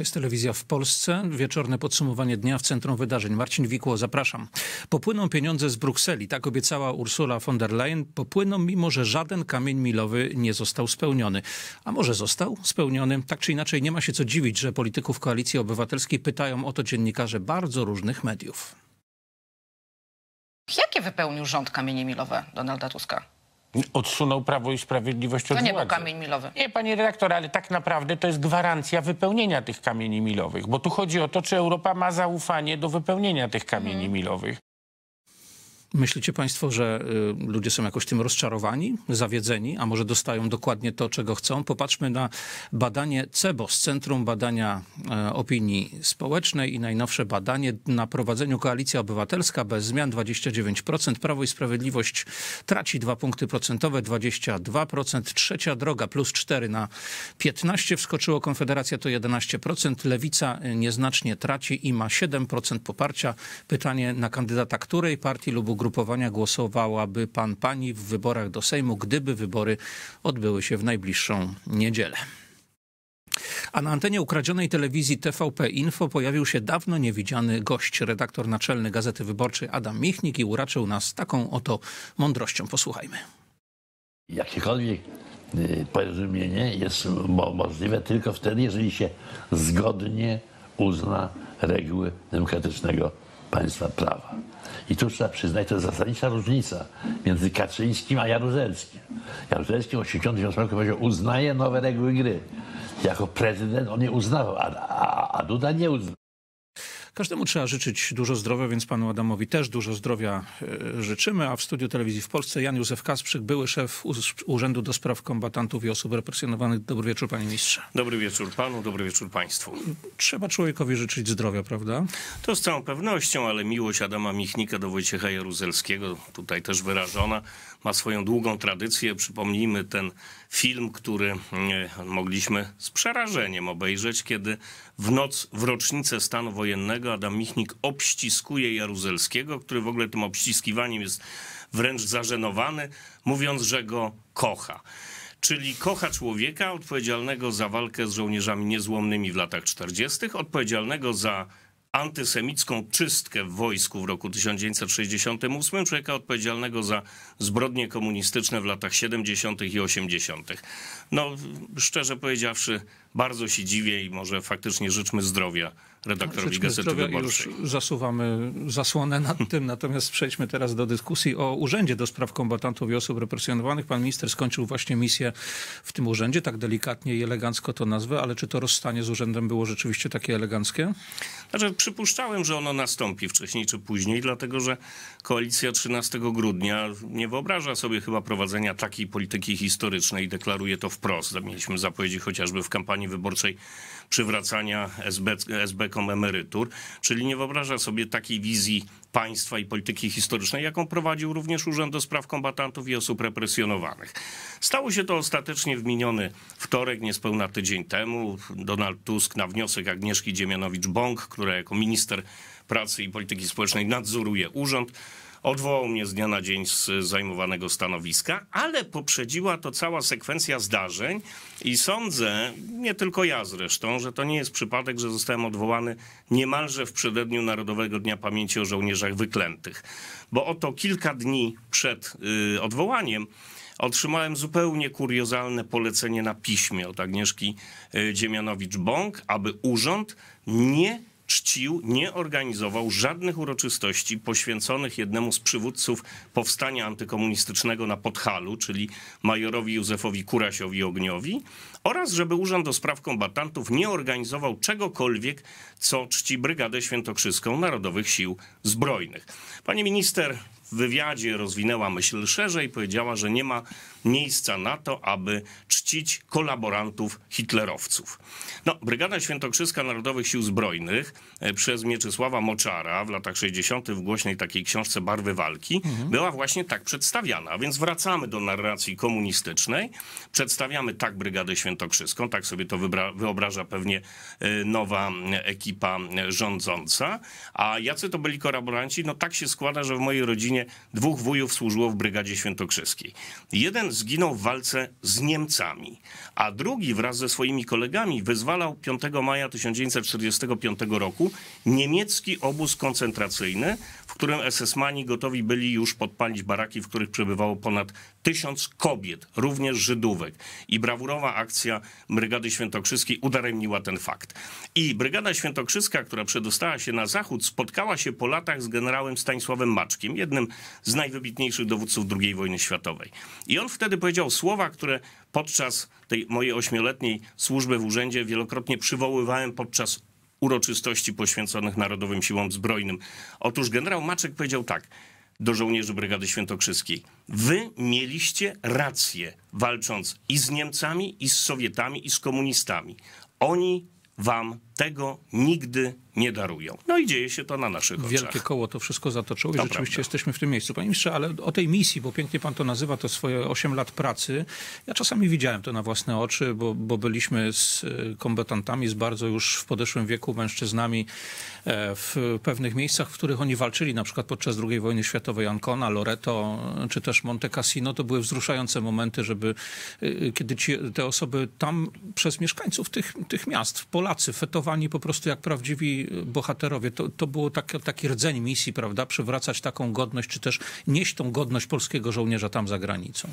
To jest telewizja w Polsce. Wieczorne podsumowanie dnia w Centrum Wydarzeń. Marcin Wikło, zapraszam. Popłyną pieniądze z Brukseli, tak obiecała Ursula von der Leyen. Popłyną, mimo że żaden kamień milowy nie został spełniony. A może został spełniony? Tak czy inaczej, nie ma się co dziwić, że polityków Koalicji Obywatelskiej pytają o to dziennikarze bardzo różnych mediów. Jakie wypełnił rząd kamienie milowe Donalda Tuska? odsunął Prawo i Sprawiedliwość to od To nie władzy. był kamień milowy. Nie, panie redaktor, ale tak naprawdę to jest gwarancja wypełnienia tych kamieni milowych, bo tu chodzi o to, czy Europa ma zaufanie do wypełnienia tych kamieni mm. milowych. Myślicie Państwo, że y, ludzie są jakoś tym rozczarowani, zawiedzeni, a może dostają dokładnie to, czego chcą? Popatrzmy na badanie CEBOS, Centrum Badania e, Opinii Społecznej i najnowsze badanie na prowadzeniu Koalicja Obywatelska bez zmian 29%, Prawo i Sprawiedliwość traci 2 punkty procentowe, 22%, Trzecia Droga plus 4 na 15, wskoczyło Konfederacja to 11%, Lewica e, nieznacznie traci i ma 7% poparcia. Pytanie na kandydata której partii lub ugrupowania głosowałaby pan, pani w wyborach do Sejmu, gdyby wybory odbyły się w najbliższą niedzielę. A na antenie ukradzionej telewizji TVP Info pojawił się dawno niewidziany gość, redaktor naczelny Gazety Wyborczej Adam Michnik i uraczył nas taką oto mądrością. Posłuchajmy. Jakiekolwiek y, porozumienie jest możliwe tylko wtedy, jeżeli się zgodnie uzna reguły demokratycznego państwa prawa. I tu trzeba przyznać, to jest zasadnicza różnica między Kaczyńskim a Jaruzelskim. Jaruzelski w 1989 roku powiedział, uznaje nowe reguły gry. Jako prezydent on nie uznawał, a, a, a Duda nie uznał. Każdemu trzeba życzyć dużo zdrowia, więc panu Adamowi też dużo zdrowia e, życzymy. A w studiu telewizji w Polsce Jan Józef Kasprzyk, były szef Urzędu do Spraw Kombatantów i Osób Represjonowanych. Dobry wieczór, panie ministrze. Dobry wieczór panu, dobry wieczór państwu. Trzeba człowiekowi życzyć zdrowia, prawda? To z całą pewnością, ale miłość Adama Michnika do Wojciecha Jaruzelskiego, tutaj też wyrażona, ma swoją długą tradycję. Przypomnijmy ten film, który mm, e, mogliśmy z przerażeniem obejrzeć, kiedy w noc w rocznicę stanu wojennego Adam Michnik obściskuje Jaruzelskiego, który w ogóle tym obściskiwaniem jest wręcz zażenowany, mówiąc, że go kocha czyli kocha człowieka odpowiedzialnego za walkę z żołnierzami niezłomnymi w latach 40., odpowiedzialnego za antysemicką czystkę w wojsku w roku 1968, człowieka odpowiedzialnego za zbrodnie komunistyczne w latach 70. i 80. No, szczerze powiedziawszy, bardzo się dziwię i może faktycznie życzmy zdrowia redaktorowi no, Gazety Wyborczej. Już zasuwamy zasłonę nad tym, natomiast przejdźmy teraz do dyskusji o Urzędzie do Spraw Kombatantów i Osób Represjonowanych. Pan minister skończył właśnie misję w tym urzędzie, tak delikatnie i elegancko to nazwę, ale czy to rozstanie z urzędem było rzeczywiście takie eleganckie? Znaczy, przypuszczałem, że ono nastąpi wcześniej czy później, dlatego że koalicja 13 grudnia nie wyobraża sobie chyba prowadzenia takiej polityki historycznej, deklaruje to wprost. Mieliśmy zapowiedzi chociażby w kampanii wyborczej przywracania SB, SB-kom emerytur, czyli nie wyobraża sobie takiej wizji państwa i polityki historycznej, jaką prowadził również Urząd do Spraw Kombatantów i Osób Represjonowanych. Stało się to ostatecznie w miniony wtorek, niespełna tydzień temu. Donald Tusk na wniosek Agnieszki Dziemianowicz-Bąk, która jako minister pracy i polityki społecznej nadzoruje urząd, Odwołał mnie z dnia na dzień z zajmowanego stanowiska, ale poprzedziła to cała sekwencja zdarzeń i sądzę, nie tylko ja zresztą, że to nie jest przypadek, że zostałem odwołany niemalże w przededniu Narodowego Dnia Pamięci o Żołnierzach Wyklętych. Bo oto kilka dni przed y, odwołaniem otrzymałem zupełnie kuriozalne polecenie na piśmie od Agnieszki y, Dziemianowicz-Bąk, aby urząd nie czcił, nie organizował żadnych uroczystości poświęconych jednemu z przywódców powstania antykomunistycznego na Podhalu, czyli majorowi Józefowi Kurasiowi Ogniowi, oraz żeby Urząd do Spraw Kombatantów nie organizował czegokolwiek, co czci Brygadę Świętokrzyską Narodowych Sił Zbrojnych. Pani minister w wywiadzie rozwinęła myśl szerzej, powiedziała, że nie ma miejsca na to, aby czcić kolaborantów hitlerowców. No, Brygada Świętokrzyska Narodowych Sił Zbrojnych e, przez Mieczysława Moczara w latach 60. w głośnej takiej książce Barwy Walki mhm. była właśnie tak przedstawiana. A więc wracamy do narracji komunistycznej, przedstawiamy tak Brygadę Świętokrzyską, tak sobie to wyobraża pewnie e, nowa ekipa rządząca. A jacy to byli kolaboranci? No tak się składa, że w mojej rodzinie dwóch wujów służyło w Brygadzie Świętokrzyskiej. Jeden zginął w walce z Niemcami, a drugi wraz ze swoimi kolegami wyzwalał 5 maja 1945 roku niemiecki obóz koncentracyjny, w którym SS-mani gotowi byli już podpalić baraki, w których przebywało ponad tysiąc kobiet, również Żydówek. I brawurowa akcja Brygady Świętokrzyskiej udaremniła ten fakt. I Brygada Świętokrzyska, która przedostała się na zachód, spotkała się po latach z generałem Stanisławem Maczkiem, jednym z najwybitniejszych dowódców II wojny światowej. I on w wtedy powiedział słowa, które podczas tej mojej ośmioletniej służby w urzędzie wielokrotnie przywoływałem podczas uroczystości poświęconych Narodowym Siłom Zbrojnym. Otóż generał Maczek powiedział tak do żołnierzy Brygady Świętokrzyskiej. Wy mieliście rację, walcząc i z Niemcami, i z Sowietami, i z komunistami. Oni wam tego nigdy nie darują. No i dzieje się to na naszych oczach. Wielkie koło to wszystko zatoczyło i to rzeczywiście prawda. jesteśmy w tym miejscu. Panie ministrze, ale o tej misji, bo pięknie pan to nazywa, to swoje 8 lat pracy. Ja czasami widziałem to na własne oczy, bo, bo byliśmy z y, kombatantami, z bardzo już w podeszłym wieku mężczyznami e, w pewnych miejscach, w których oni walczyli, na przykład podczas II wojny światowej Ancona, Loreto, czy też Monte Cassino. To były wzruszające momenty, żeby y, y, kiedy ci, te osoby tam przez mieszkańców tych, tych miast, Polacy, fetowali traktowani po prostu jak prawdziwi y, bohaterowie. To, to było tak, taki rdzeń misji, prawda? Przywracać taką godność, czy też nieść tą godność polskiego żołnierza tam za granicą.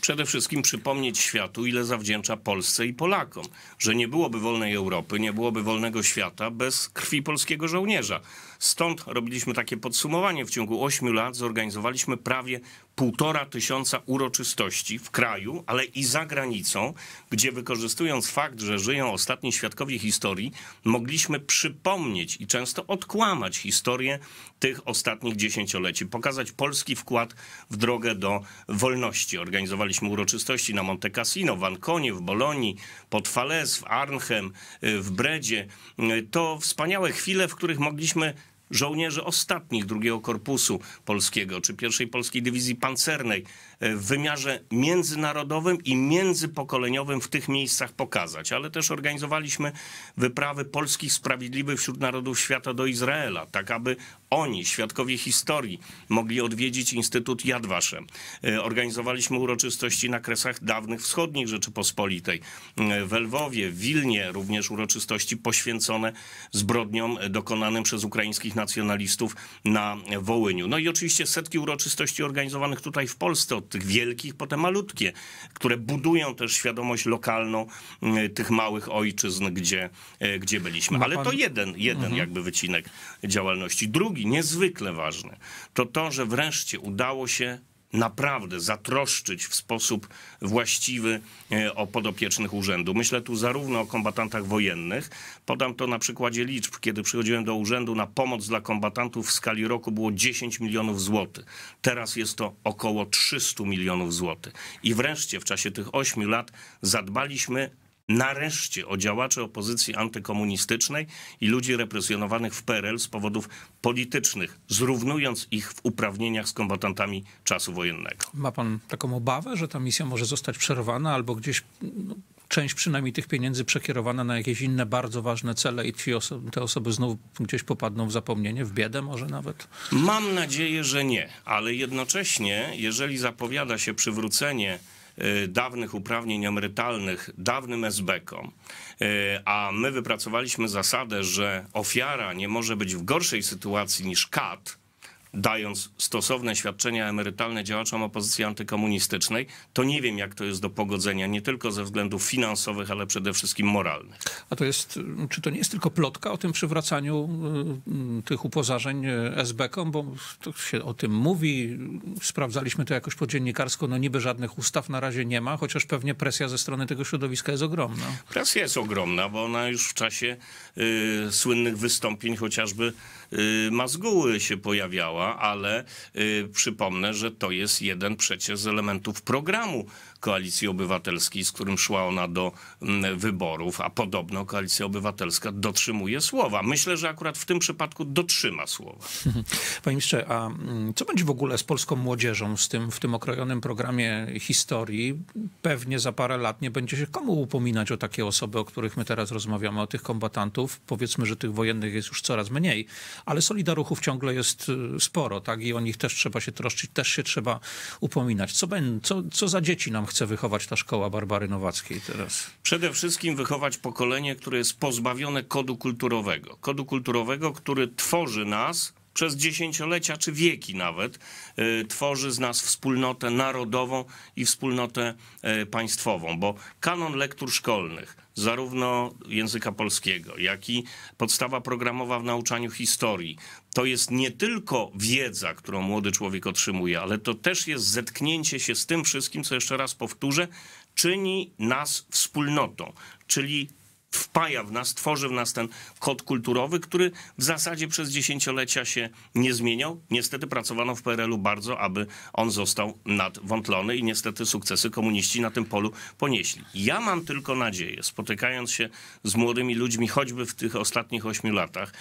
Przede wszystkim przypomnieć światu, ile zawdzięcza Polsce i Polakom, że nie byłoby wolnej Europy, nie byłoby wolnego świata bez krwi polskiego żołnierza. Stąd robiliśmy takie podsumowanie. W ciągu 8 lat zorganizowaliśmy prawie półtora tysiąca uroczystości w kraju, ale i za granicą, gdzie wykorzystując fakt, że żyją ostatni świadkowie historii, mogliśmy przypomnieć i często odkłamać historię tych ostatnich dziesięcioleci, pokazać polski wkład w drogę do wolności. Organizowaliśmy uroczystości na Monte Cassino, w Anconie, w Bolonii, pod Fales, w Arnhem, y, w Bredzie. Y, to wspaniałe chwile, w których mogliśmy żołnierzy ostatnich drugiego korpusu polskiego czy pierwszej polskiej dywizji pancernej e, w wymiarze międzynarodowym i międzypokoleniowym w tych miejscach pokazać, ale też organizowaliśmy wyprawy polskich sprawiedliwych wśród narodów świata do Izraela, tak aby oni, świadkowie historii, mogli odwiedzić Instytut Yad Vashem. E, organizowaliśmy uroczystości na kresach dawnych wschodnich Rzeczypospolitej, e, w Lwowie, w Wilnie, również uroczystości poświęcone zbrodniom dokonanym przez ukraińskich nacjonalistów na Wołyniu. No i oczywiście setki uroczystości organizowanych tutaj w Polsce, od tych wielkich, po te malutkie, które budują też świadomość lokalną y, tych małych ojczyzn, gdzie, y, gdzie byliśmy. Ale to jeden, jeden mhm. jakby wycinek działalności. Drugi, niezwykle ważny, to to, że wreszcie udało się naprawdę zatroszczyć w sposób właściwy e, o podopiecznych urzędu. Myślę tu zarówno o kombatantach wojennych. Podam to na przykładzie liczb. Kiedy przychodziłem do urzędu na pomoc dla kombatantów w skali roku było 10 milionów złotych. Teraz jest to około 300 milionów złotych. I wreszcie w czasie tych 8 lat zadbaliśmy nareszcie o działaczy opozycji antykomunistycznej i ludzi represjonowanych w PRL z powodów politycznych, zrównując ich w uprawnieniach z kombatantami czasu wojennego. Ma pan taką obawę, że ta misja może zostać przerwana albo gdzieś no, część przynajmniej tych pieniędzy przekierowana na jakieś inne bardzo ważne cele i te osoby znów gdzieś popadną w zapomnienie, w biedę może nawet? Mam nadzieję, że nie, ale jednocześnie, jeżeli zapowiada się przywrócenie Y, dawnych uprawnień emerytalnych dawnym sb y, a my wypracowaliśmy zasadę, że ofiara nie może być w gorszej sytuacji niż kat, dając stosowne świadczenia emerytalne działaczom opozycji antykomunistycznej, to nie wiem, jak to jest do pogodzenia, nie tylko ze względów finansowych, ale przede wszystkim moralnych. A to jest, czy to nie jest tylko plotka o tym przywracaniu y, tych upozarzeń y, SB-kom, bo to się o tym mówi, sprawdzaliśmy to jakoś podziennikarsko, no niby żadnych ustaw na razie nie ma, chociaż pewnie presja ze strony tego środowiska jest ogromna. Presja jest ogromna, bo ona już w czasie y, słynnych wystąpień chociażby y, Mazguły się pojawiała, działa, ale y, przypomnę, że to jest jeden przecież z elementów programu Koalicji Obywatelskiej, z którym szła ona do mm, wyborów, a podobno Koalicja Obywatelska dotrzymuje słowa. Myślę, że akurat w tym przypadku dotrzyma słowa. Panie ministrze, a mm, co będzie w ogóle z polską młodzieżą z tym, w tym okrojonym programie historii? Pewnie za parę lat nie będzie się komu upominać o takie osoby, o których my teraz rozmawiamy, o tych kombatantów. Powiedzmy, że tych wojennych jest już coraz mniej, ale Solidaruchów ciągle jest y, sporo, tak? I o nich też trzeba się troszczyć, też się trzeba upominać. Co, ben, co, co za dzieci nam chce wychować ta szkoła Barbary Nowackiej teraz? Przede wszystkim wychować pokolenie, które jest pozbawione kodu kulturowego. Kodu kulturowego, który tworzy nas przez dziesięciolecia czy wieki nawet y, tworzy z nas wspólnotę narodową i wspólnotę y, państwową, bo kanon lektur szkolnych, zarówno języka polskiego, jak i podstawa programowa w nauczaniu historii, to jest nie tylko wiedza, którą młody człowiek otrzymuje, ale to też jest zetknięcie się z tym wszystkim, co jeszcze raz powtórzę, czyni nas wspólnotą, czyli wpaja w nas, tworzy w nas ten kod kulturowy, który w zasadzie przez dziesięciolecia się nie zmieniał. Niestety pracowano w PRL-u bardzo, aby on został nadwątlony i niestety sukcesy komuniści na tym polu ponieśli. Ja mam tylko nadzieję, spotykając się z młodymi ludźmi, choćby w tych ostatnich ośmiu latach,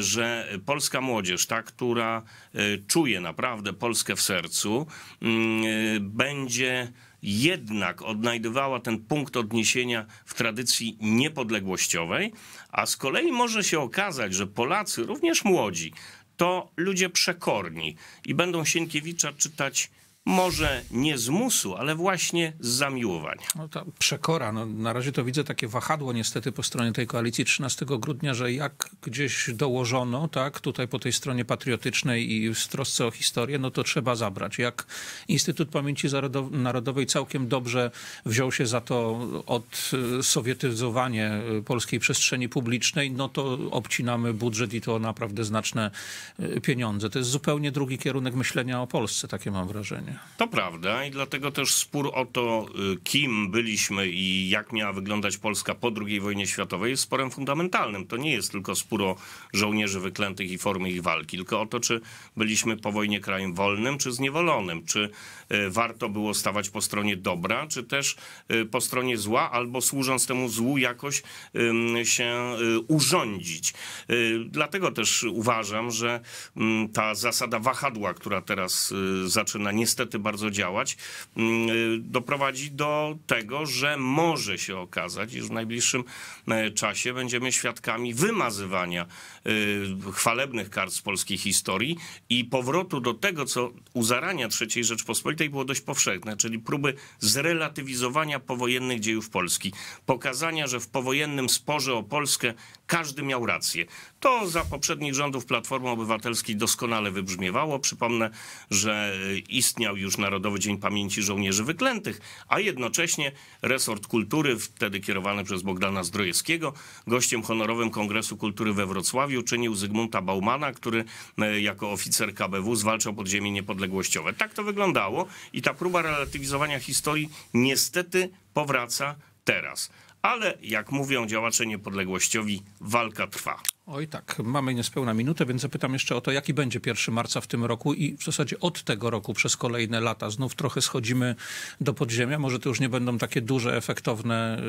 że polska młodzież, ta, która e, czuje naprawdę Polskę w sercu, mm, e, będzie jednak odnajdywała ten punkt odniesienia w tradycji niepodległościowej, a z kolei może się okazać, że Polacy, również młodzi, to ludzie przekorni i będą Sienkiewicza czytać może nie z musu, ale właśnie z zamiłowania. No ta przekora, no, na razie to widzę takie wahadło niestety po stronie tej koalicji 13 grudnia, że jak gdzieś dołożono, tak, tutaj po tej stronie patriotycznej i w trosce o historię, no to trzeba zabrać. Jak Instytut Pamięci Narodowej całkiem dobrze wziął się za to od y, sowietyzowanie y, polskiej przestrzeni publicznej, no to obcinamy budżet i to naprawdę znaczne y, pieniądze. To jest zupełnie drugi kierunek myślenia o Polsce, takie mam wrażenie. To prawda i dlatego też spór o to, y, kim byliśmy i jak miała wyglądać Polska po II wojnie światowej jest sporem fundamentalnym. To nie jest tylko spór o żołnierzy wyklętych i formy ich walki, tylko o to, czy byliśmy po wojnie krajem wolnym, czy zniewolonym, czy y, warto było stawać po stronie dobra, czy też y, po stronie zła, albo służąc temu złu jakoś się urządzić. Dlatego też uważam, że mm, ta zasada wahadła, która teraz zaczyna niestety niestety bardzo działać, mm, y, doprowadzi do tego, że może się okazać, iż w najbliższym e, czasie będziemy świadkami wymazywania e, chwalebnych kart z polskiej historii i powrotu do tego, co u zarania III Rzeczpospolitej było dość powszechne, czyli próby zrelatywizowania powojennych dziejów Polski, pokazania, że w powojennym sporze o Polskę każdy miał rację. To za poprzednich rządów Platformy Obywatelskiej doskonale wybrzmiewało. Przypomnę, że e, istniał miał już Narodowy Dzień Pamięci Żołnierzy Wyklętych, a jednocześnie resort kultury, wtedy kierowany przez Bogdana Zdrojewskiego, gościem honorowym Kongresu Kultury we Wrocławiu czynił Zygmunta Baumana, który e, jako oficer KBW zwalczał podziemie niepodległościowe. Tak to wyglądało i ta próba relatywizowania historii niestety powraca teraz. Ale jak mówią działacze niepodległościowi, walka trwa. Oj tak, mamy niespełna minutę, więc zapytam jeszcze o to, jaki będzie 1 marca w tym roku i w zasadzie od tego roku przez kolejne lata znów trochę schodzimy do podziemia. Może to już nie będą takie duże, efektowne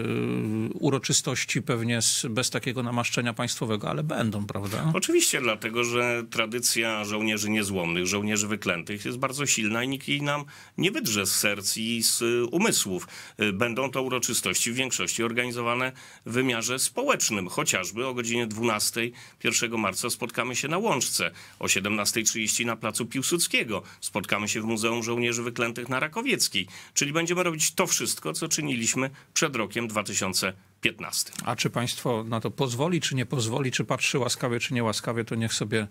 yy, uroczystości pewnie z, bez takiego namaszczenia państwowego, ale będą, prawda? Oczywiście, dlatego że tradycja żołnierzy niezłomnych, żołnierzy wyklętych jest bardzo silna i nikt jej nam nie wydrze z serc i z y, umysłów. Y, będą to uroczystości w większości organizowane w wymiarze społecznym, chociażby o godzinie 12 1 marca spotkamy się na Łączce, o 17.30 na Placu Piłsudskiego, spotkamy się w Muzeum Żołnierzy Wyklętych na Rakowieckiej, czyli będziemy robić to wszystko, co czyniliśmy przed rokiem 2020. 15. A czy państwo na to pozwoli, czy nie pozwoli, czy patrzy łaskawie, czy nie łaskawie, to niech sobie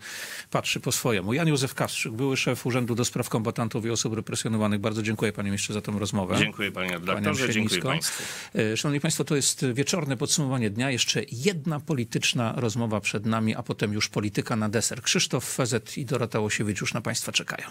patrzy po swojemu. Jan Józef Kawstrzyk, były szef Urzędu do Spraw Kombatantów i Osób Represjonowanych. Bardzo dziękuję panie ministrze za tę rozmowę. Dziękuję panie redaktorze, dziękuję państwu. E, szanowni państwo, to jest wieczorne podsumowanie dnia. Jeszcze jedna polityczna rozmowa przed nami, a potem już polityka na deser. Krzysztof Fezet i Dorota Łosiewicz już na państwa czekają.